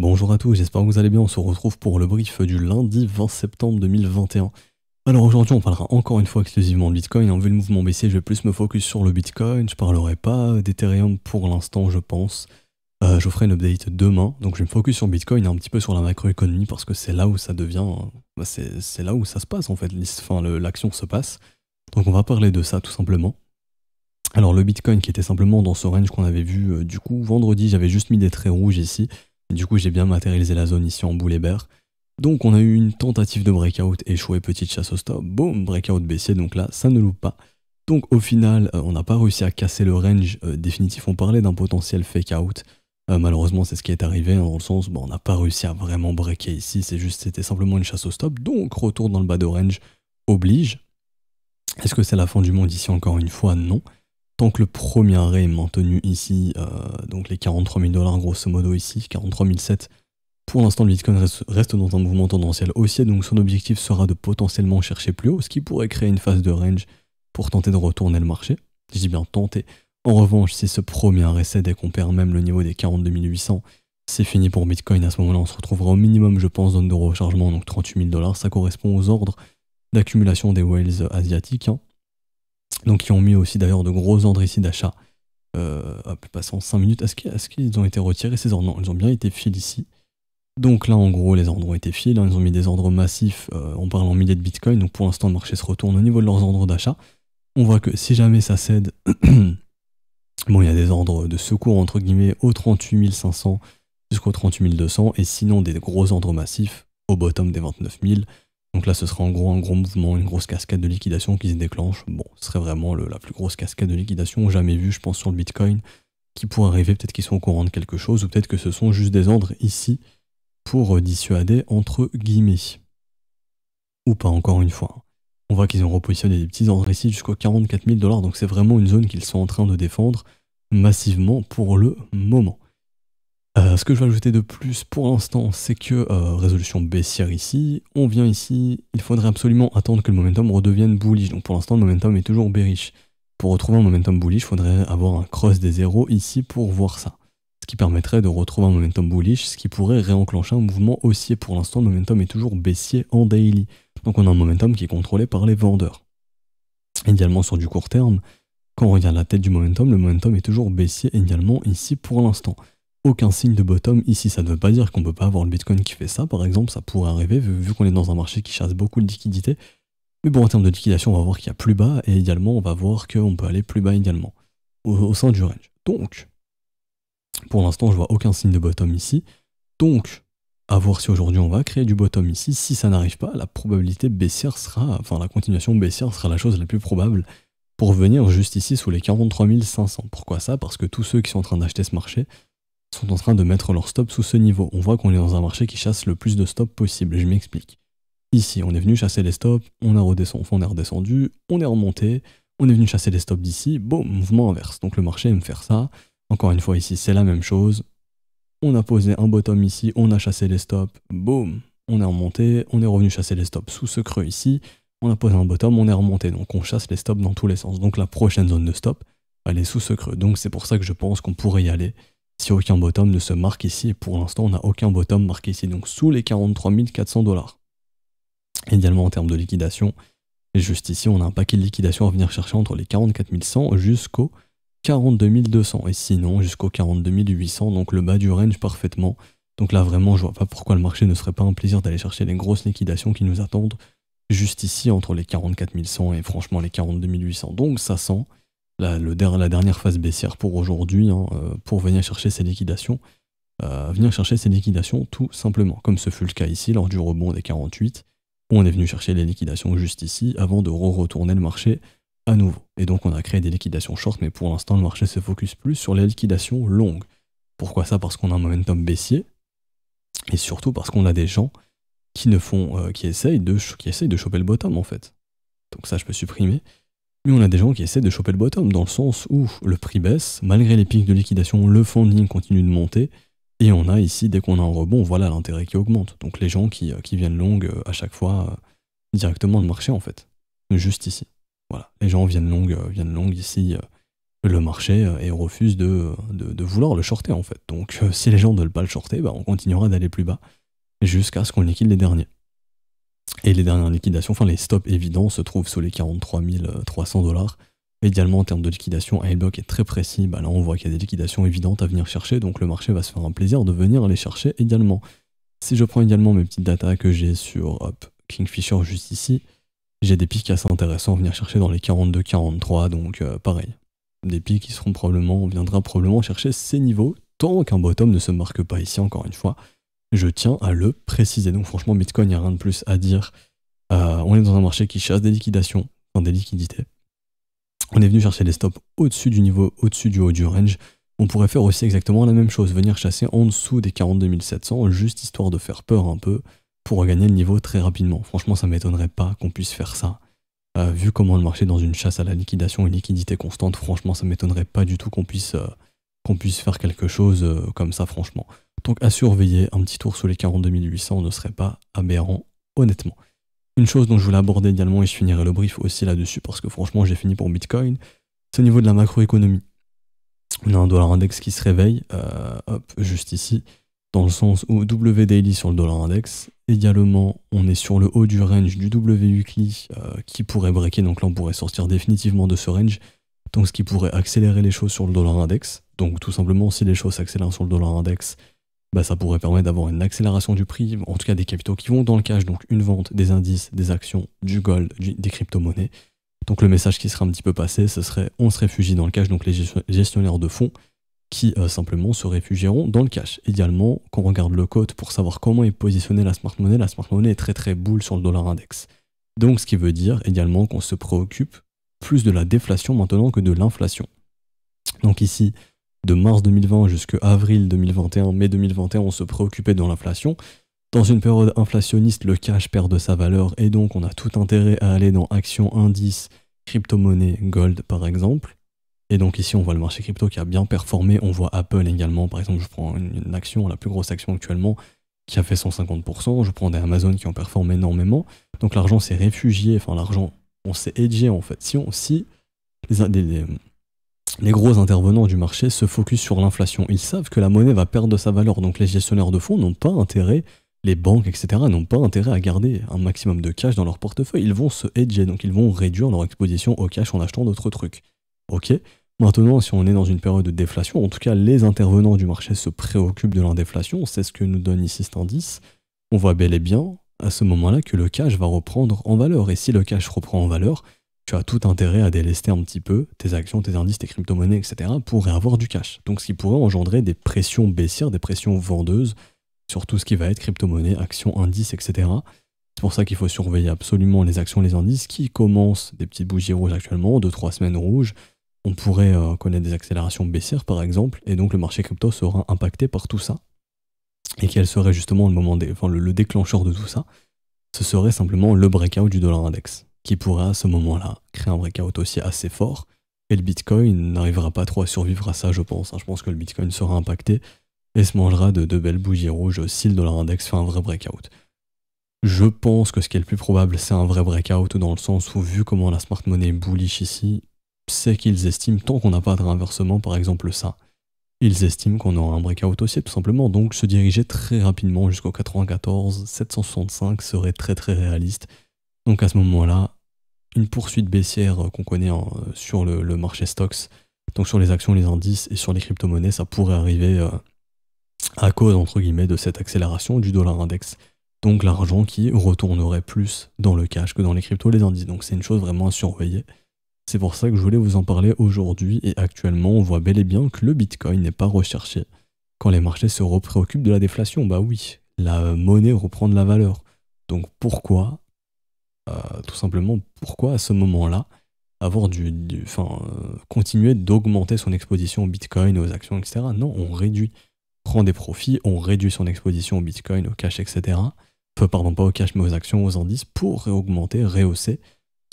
Bonjour à tous, j'espère que vous allez bien. On se retrouve pour le brief du lundi 20 septembre 2021. Alors aujourd'hui, on parlera encore une fois exclusivement de Bitcoin. En vu le mouvement baissier, je vais plus me focus sur le Bitcoin. Je parlerai pas d'Ethereum pour l'instant, je pense. Euh, je ferai une update demain, donc je me focus sur Bitcoin et un petit peu sur la macroéconomie parce que c'est là où ça devient, bah, c'est là où ça se passe en fait, l'action se passe. Donc on va parler de ça tout simplement. Alors le Bitcoin qui était simplement dans ce range qu'on avait vu euh, du coup vendredi, j'avais juste mis des traits rouges ici. Du coup, j'ai bien matérialisé la zone ici en boule et Donc on a eu une tentative de breakout échouée, petite chasse au stop, boom, breakout baissier, donc là ça ne loupe pas. Donc au final, euh, on n'a pas réussi à casser le range euh, définitif, on parlait d'un potentiel fake out. Euh, malheureusement c'est ce qui est arrivé, hein, dans le sens, bon, on n'a pas réussi à vraiment breaker ici, c'est juste c'était simplement une chasse au stop, donc retour dans le bas de range oblige. Est-ce que c'est la fin du monde ici encore une fois Non. Tant que le premier arrêt est maintenu ici, euh, donc les 43 000 dollars grosso modo ici, 43 007, pour l'instant le Bitcoin reste, dans un mouvement tendanciel haussier, donc son objectif sera de potentiellement chercher plus haut, ce qui pourrait créer une phase de range pour tenter de retourner le marché. Je bien tenter. En revanche, si ce premier arrêt cède et qu'on perd même le niveau des 42 800, c'est fini pour Bitcoin. À ce moment-là, on se retrouvera au minimum, je pense, zone de rechargement, donc 38 000 dollars. Ça correspond aux ordres d'accumulation des whales asiatiques. Hein. Donc ils ont mis aussi d'ailleurs de gros ordres ici d'achat, euh, passant 5 minutes. Est-ce qu'ils ont été retirés ces ordres Non, ils ont bien été fil ici. Donc là, en gros, les ordres ont été filés, hein. ils ont mis des ordres massifs, on euh, parle en milliers de bitcoins, donc pour l'instant, le marché se retourne au niveau de leurs ordres d'achat. On voit que si jamais ça cède, bon, il y a des ordres de secours, entre guillemets, au 38 500 jusqu'au 38 200, et sinon des gros ordres massifs au bottom des 29 000, donc là, ce sera en gros un gros mouvement, une grosse cascade de liquidation qui se déclenche. Bon, ce serait vraiment la plus grosse cascade de liquidation jamais vue, je pense, sur le Bitcoin, qui pourrait arriver. Peut-être qu'ils sont au courant de quelque chose, ou peut-être que ce sont juste des ordres ici pour euh, dissuader, entre guillemets. Ou pas, encore une fois. On voit qu'ils ont repositionné des petits ordres ici jusqu'aux 44 000 dollars, donc c'est vraiment une zone qu'ils sont en train de défendre massivement pour le moment. Euh, ce que je vais ajouter de plus pour l'instant, c'est que euh, résolution baissière ici, on vient ici, il faudrait absolument attendre que le momentum redevienne bullish. Donc pour l'instant, le momentum est toujours bearish. Pour retrouver un momentum bullish, il faudrait avoir un cross des zéros ici pour voir ça. Ce qui permettrait de retrouver un momentum bullish, ce qui pourrait réenclencher un mouvement haussier. Pour l'instant, le momentum est toujours baissier en daily. Donc on a un momentum qui est contrôlé par les vendeurs. Idéalement sur du court terme, quand on regarde la tête du momentum, le momentum est toujours baissier également ici pour l'instant aucun signe de bottom ici. Ça ne veut pas dire qu'on ne peut pas avoir le Bitcoin qui fait ça, par exemple, ça pourrait arriver vu, qu'on est dans un marché qui chasse beaucoup de liquidités. Mais bon, en termes de liquidation, on va voir qu'il y a plus bas et également, on va voir qu'on peut aller plus bas également au, sein du range. Donc, pour l'instant, je vois aucun signe de bottom ici. Donc, à voir si aujourd'hui on va créer du bottom ici. Si ça n'arrive pas, la probabilité baissière sera, enfin la continuation baissière sera la chose la plus probable pour venir juste ici sous les 43 500. Pourquoi ça Parce que tous ceux qui sont en train d'acheter ce marché sont en train de mettre leur stop sous ce niveau. On voit qu'on est dans un marché qui chasse le plus de stops possible. Je m'explique. Ici, on est venu chasser les stops, on, a redescendu, on est redescendu, on est remonté, on est venu chasser les stops d'ici, boum, mouvement inverse. Donc le marché aime faire ça. Encore une fois, ici, c'est la même chose. On a posé un bottom ici, on a chassé les stops, boum, on est remonté, on est revenu chasser les stops sous ce creux ici, on a posé un bottom, on est remonté, donc on chasse les stops dans tous les sens. Donc la prochaine zone de stop, elle est sous ce creux. Donc c'est pour ça que je pense qu'on pourrait y aller si aucun bottom ne se marque ici, et pour l'instant on n'a aucun bottom marqué ici, donc sous les 43 400 dollars. Idéalement en termes de liquidation, juste ici on a un paquet de liquidation à venir chercher entre les 44 100 jusqu'aux 42 200, et sinon jusqu'aux 42 800, donc le bas du range parfaitement. Donc là vraiment je vois pas pourquoi le marché ne serait pas un plaisir d'aller chercher les grosses liquidations qui nous attendent juste ici entre les 44 100 et franchement les 42 800, donc ça sent la, dernière phase baissière pour aujourd'hui, hein, euh, pour venir chercher ces liquidations. Euh, venir chercher ces liquidations tout simplement, comme ce fut le cas ici lors du rebond des 48, où on est venu chercher les liquidations juste ici avant de re-retourner le marché à nouveau. Et donc on a créé des liquidations short, mais pour l'instant le marché se focus plus sur les liquidations longues. Pourquoi ça Parce qu'on a un momentum baissier, et surtout parce qu'on a des gens qui ne font, euh, qui essayent de, qui essayent de choper le bottom en fait. Donc ça je peux supprimer. Mais on a des gens qui essaient de choper le bottom, dans le sens où le prix baisse, malgré les pics de liquidation, le ligne continue de monter, et on a ici, dès qu'on a un rebond, voilà l'intérêt qui augmente. Donc les gens qui, euh, viennent longues euh, à chaque fois, euh, directement le marché en fait, juste ici. Voilà, les gens viennent longues, viennent ici le marché et refusent de, vouloir le shorter en fait. Donc si les gens ne veulent pas le shorter, bah, on continuera d'aller plus bas jusqu'à ce qu'on liquide les derniers. Et les dernières liquidations, enfin les stops évidents, se trouvent sous les 43 300 dollars. Également, en termes de liquidation, Block est très précis. Bah là, on voit qu'il y a des liquidations évidentes à venir chercher, donc le marché va se faire un plaisir de venir les chercher également. Si je prends également mes petites datas que j'ai sur Kingfisher juste ici, j'ai des pics assez intéressants à venir chercher dans les 42-43, donc euh, pareil. Des pics qui seront probablement, on viendra probablement chercher ces niveaux, tant qu'un bottom ne se marque pas ici encore une fois. Je tiens à le préciser. Donc franchement, Bitcoin, il n'y a rien de plus à dire. Euh, on est dans un marché qui chasse des liquidations, enfin des liquidités. On est venu chercher des stops au-dessus du niveau, au-dessus du haut du range. On pourrait faire aussi exactement la même chose, venir chasser en dessous des 42 700, juste histoire de faire peur un peu, pour regagner le niveau très rapidement. Franchement, ça m'étonnerait pas qu'on puisse faire ça. Euh, vu comment le marché est dans une chasse à la liquidation et liquidité constante, franchement, ça m'étonnerait pas du tout qu'on puisse, euh, qu'on puisse faire quelque chose comme ça, franchement. Donc à surveiller, un petit tour sous les 42 800 ne serait pas aberrant, honnêtement. Une chose dont je voulais aborder également, et je finirai le brief aussi là-dessus, parce que franchement j'ai fini pour Bitcoin, c'est au niveau de la macroéconomie. On a un dollar index qui se réveille, euh, hop, juste ici, dans le sens où W daily sur le dollar index. Également, on est sur le haut du range du W euh, qui pourrait breaker, donc là on pourrait sortir définitivement de ce range. Donc ce qui pourrait accélérer les choses sur le dollar index. Donc tout simplement, si les choses s'accélèrent sur le dollar index, bah, ça pourrait permettre d'avoir une accélération du prix, en tout cas des capitaux qui vont dans le cash, donc une vente des indices, des actions, du gold, des crypto-monnaies. Donc le message qui sera un petit peu passé, ce serait on se réfugie dans le cash, donc les gestionnaires de fonds qui euh, simplement se réfugieront dans le cash. Également, qu'on regarde le code pour savoir comment est positionnée la smart money, la smart money est très très boule sur le dollar index. Donc ce qui veut dire également qu'on se préoccupe plus de la déflation maintenant que de l'inflation. Donc ici, de mars 2020 jusqu'à avril 2021, mai 2021, on se préoccupait de l'inflation. Dans une période inflationniste, le cash perd de sa valeur et donc on a tout intérêt à aller dans actions, indices, crypto-monnaies, gold par exemple. Et donc ici, on voit le marché crypto qui a bien performé. On voit Apple également, par exemple, je prends une action, la plus grosse action actuellement, qui a fait 150%. Je prends des Amazon qui ont performé énormément. Donc l'argent s'est réfugié, enfin l'argent, on s'est hedgé en fait. Si, on, si les, les gros intervenants du marché se focus sur l'inflation. Ils savent que la monnaie va perdre de sa valeur, donc les gestionnaires de fonds n'ont pas intérêt, les banques, etc., n'ont pas intérêt à garder un maximum de cash dans leur portefeuille. Ils vont se hedger, donc ils vont réduire leur exposition au cash en achetant d'autres trucs. Ok Maintenant, si on est dans une période de déflation, en tout cas, les intervenants du marché se préoccupent de déflation, c'est ce que nous donne ici cet indice. On voit bel et bien, à ce moment-là, que le cash va reprendre en valeur. Et si le cash reprend en valeur, tu as tout intérêt à délester un petit peu tes actions, tes indices, tes crypto-monnaies, etc. pour avoir du cash. Donc ce qui pourrait engendrer des pressions baissières, des pressions vendeuses sur tout ce qui va être crypto-monnaie, actions, indices, etc. C'est pour ça qu'il faut surveiller absolument les actions, les indices qui commencent des petites bougies rouges actuellement, 2 trois semaines rouges. On pourrait euh, connaître des accélérations baissières par exemple, et donc le marché crypto sera impacté par tout ça. Et quel serait justement le, moment le déclencheur de tout ça Ce serait simplement le breakout du dollar index qui pourrait à ce moment-là créer un breakout aussi assez fort. Et le Bitcoin n'arrivera pas trop à survivre à ça, je pense. Hein. Je pense que le Bitcoin sera impacté et se mangera de deux belles bougies rouges si le dollar index fait un vrai breakout. Je pense que ce qui est le plus probable, c'est un vrai breakout dans le sens où, vu comment la smart money est bullish ici, c'est qu'ils estiment, tant qu'on n'a pas de renversement, par exemple ça, ils estiment qu'on aura un breakout aussi, tout simplement. Donc se diriger très rapidement jusqu'au 94, 765 serait très très réaliste. Donc à ce moment-là, une poursuite baissière euh, qu'on connaît euh, sur le, marché stocks, donc sur les actions, les indices et sur les crypto-monnaies, ça pourrait arriver euh, à cause, entre guillemets, de cette accélération du dollar index. Donc l'argent qui retournerait plus dans le cash que dans les cryptos, les indices. Donc c'est une chose vraiment à surveiller. C'est pour ça que je voulais vous en parler aujourd'hui et actuellement on voit bel et bien que le Bitcoin n'est pas recherché. Quand les marchés se préoccupent de la déflation, bah oui, la monnaie reprend de la valeur. Donc pourquoi tout simplement pourquoi à ce moment-là avoir du, enfin, euh, continuer d'augmenter son exposition au Bitcoin, aux actions, etc. Non, on réduit, prend des profits, on réduit son exposition au Bitcoin, au cash, etc. pardon, pas au cash, mais aux actions, aux indices, pour augmenter, rehausser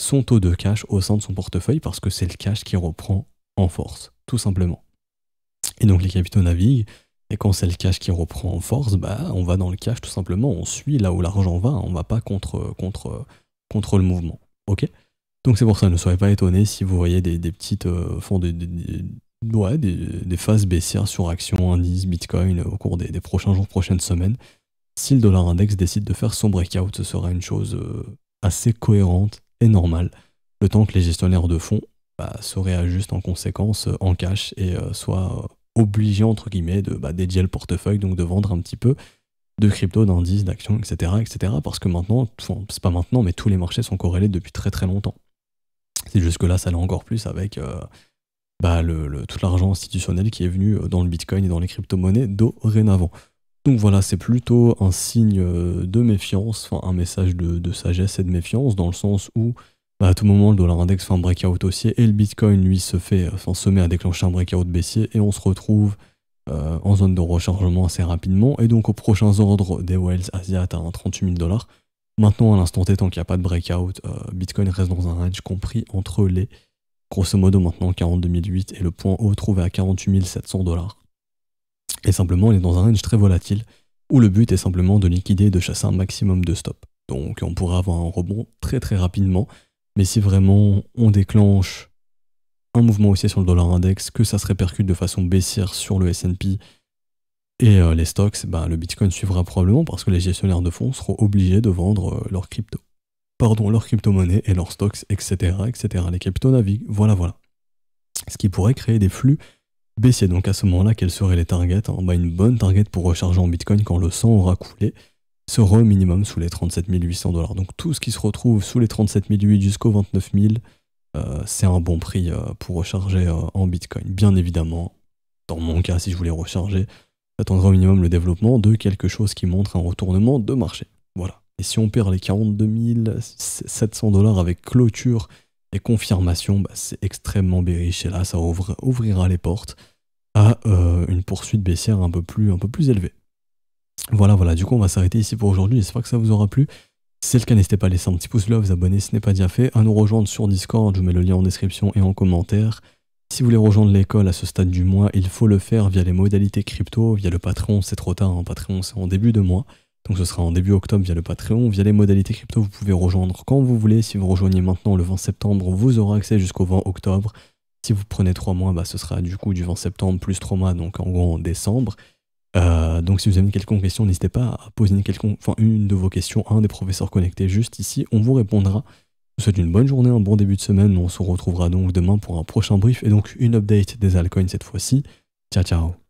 son taux de cash au sein de son portefeuille, parce que c'est le cash qui reprend en force, tout simplement. Et donc les capitaux naviguent, et quand c'est le cash qui reprend en force, bah, on va dans le cash tout simplement, on suit là où l'argent va, on ne va pas contre, contre contrôle mouvement. Ok Donc c'est pour ça, ne soyez pas étonnés si vous voyez des, petites euh, des, des, phases baissières sur actions, indices, bitcoin euh, au cours des, prochains jours, prochaines semaines. Si le dollar index décide de faire son breakout, ce sera une chose euh, assez cohérente et normale, le temps que les gestionnaires de fonds bah, se réajustent en conséquence en cash et soient obligés entre guillemets de bah, dédier le portefeuille, donc de vendre un petit peu de crypto, d'indices, d'actions, etc., etc. Parce que maintenant, c'est pas maintenant, mais tous les marchés sont corrélés depuis très très longtemps. C'est jusque là, ça l'est encore plus avec euh, bah, le, tout l'argent institutionnel qui est venu euh, dans le Bitcoin et dans les crypto-monnaies dorénavant. Donc voilà, c'est plutôt un signe euh, de méfiance, un message de, sagesse et de méfiance, dans le sens où bah, à tout moment le dollar index fait un breakout haussier et le Bitcoin lui se fait, se met à déclencher un breakout baissier et on se retrouve euh, en zone de rechargement assez rapidement. Et donc, aux prochains ordres des Whales Asiat à 38 000 dollars. Maintenant, à l'instant T, tant qu'il n'y a pas de breakout, euh, Bitcoin reste dans un range compris entre les, grosso modo maintenant, 42 008 et le point haut trouvé à 48 700 dollars. Et simplement, il est dans un range très volatile où le but est simplement de liquider et de chasser un maximum de stop. Donc on pourrait avoir un rebond très très rapidement, mais si vraiment on déclenche un mouvement aussi sur le dollar index, que ça se répercute de façon baissière sur le S&P et euh, les stocks, ben, le Bitcoin suivra probablement parce que les gestionnaires de fonds seront obligés de vendre euh, leurs crypto. Pardon, leurs crypto-monnaies et leurs stocks, etc., etc. Les crypto naviguent, voilà, voilà. Ce qui pourrait créer des flux baissiers. Donc à ce moment-là, quelles seraient les targets hein? ben, Une bonne target pour recharger en Bitcoin quand le sang aura coulé sera au minimum sous les 37 800 dollars. Donc tout ce qui se retrouve sous les 37 800 jusqu'aux 29 000 euh, c'est un bon prix euh, pour recharger euh, en Bitcoin. Bien évidemment, dans mon cas, si je voulais recharger, j'attendrai au minimum le développement de quelque chose qui montre un retournement de marché. Voilà. Et si on perd les 42 700 dollars avec clôture et confirmation, bah, c'est extrêmement bériché. et là, ça ouvrira les portes à une poursuite baissière un peu plus, un peu plus élevée. Voilà, voilà. Du coup, on va s'arrêter ici pour aujourd'hui. J'espère que ça vous aura plu. Si c'est le cas, n'hésitez pas à laisser un petit pouce bleu, vous abonner si ce n'est pas déjà fait, à nous rejoindre sur Discord, je vous mets le lien en description et en commentaire. Si vous voulez rejoindre l'école à ce stade du mois, il faut le faire via les modalités crypto, via le Patreon, c'est trop tard, hein, Patreon c'est en début de mois, donc ce sera en début octobre via le Patreon. Via les modalités crypto, vous pouvez rejoindre quand vous voulez. Si vous rejoignez maintenant le 20 septembre, vous aurez accès jusqu'au 20 octobre. Si vous prenez 3 mois, bah, ce sera du coup du 20 septembre plus 3 mois, donc en gros en décembre. Euh, donc si vous avez une questions, question, n'hésitez pas à poser une, une de vos questions à un des professeurs connectés juste ici. On vous répondra. Je vous souhaite une bonne journée, un bon début de semaine. On se retrouvera donc demain pour un prochain brief et donc une update des altcoins cette fois-ci. Ciao ciao